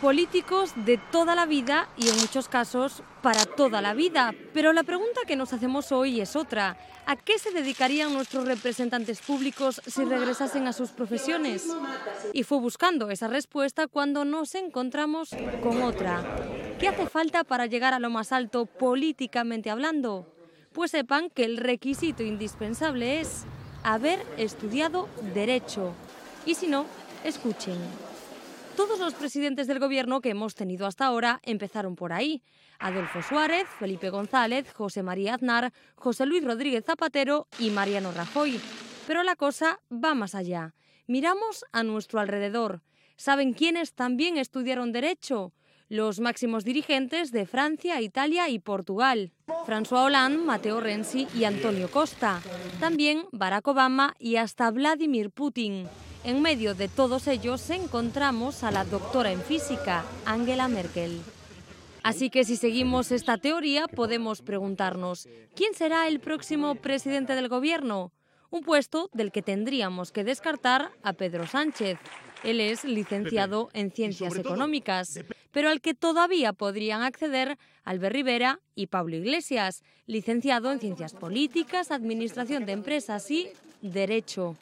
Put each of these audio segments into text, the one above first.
políticos de toda la vida y en muchos casos para toda la vida. Pero la pregunta que nos hacemos hoy es otra. ¿A qué se dedicarían nuestros representantes públicos si regresasen a sus profesiones? Y fue buscando esa respuesta cuando nos encontramos con otra. ¿Qué hace falta para llegar a lo más alto políticamente hablando? Pues sepan que el requisito indispensable es haber estudiado derecho. Y si no, escuchen. Todos los presidentes del gobierno que hemos tenido hasta ahora empezaron por ahí. Adolfo Suárez, Felipe González, José María Aznar, José Luis Rodríguez Zapatero y Mariano Rajoy. Pero la cosa va más allá. Miramos a nuestro alrededor. ¿Saben quiénes también estudiaron derecho? Los máximos dirigentes de Francia, Italia y Portugal. François Hollande, Mateo Renzi y Antonio Costa. También Barack Obama y hasta Vladimir Putin. En medio de todos ellos encontramos a la doctora en física, Angela Merkel. Así que si seguimos esta teoría podemos preguntarnos, ¿quién será el próximo presidente del gobierno? Un puesto del que tendríamos que descartar a Pedro Sánchez. Él es licenciado en Ciencias Económicas, pero al que todavía podrían acceder Albert Rivera y Pablo Iglesias, licenciado en Ciencias Políticas, Administración de Empresas y Derecho.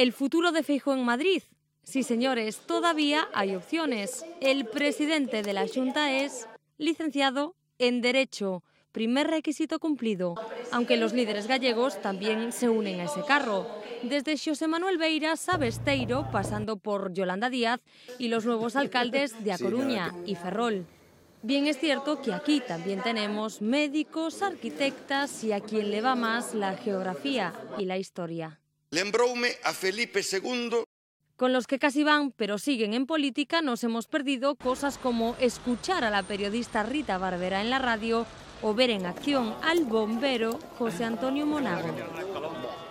El futuro de Fijo en Madrid. Sí, señores, todavía hay opciones. El presidente de la Junta es licenciado en Derecho, primer requisito cumplido, aunque los líderes gallegos también se unen a ese carro. Desde José Manuel Beira, Sabesteiro, pasando por Yolanda Díaz y los nuevos alcaldes de A Coruña y Ferrol. Bien es cierto que aquí también tenemos médicos, arquitectas y a quien le va más la geografía y la historia. Lembroume a Felipe II con los que casi van pero siguen en política, nos hemos perdido cosas como escuchar a la periodista Rita Barbera en la radio o ver en acción al bombero José Antonio Monago.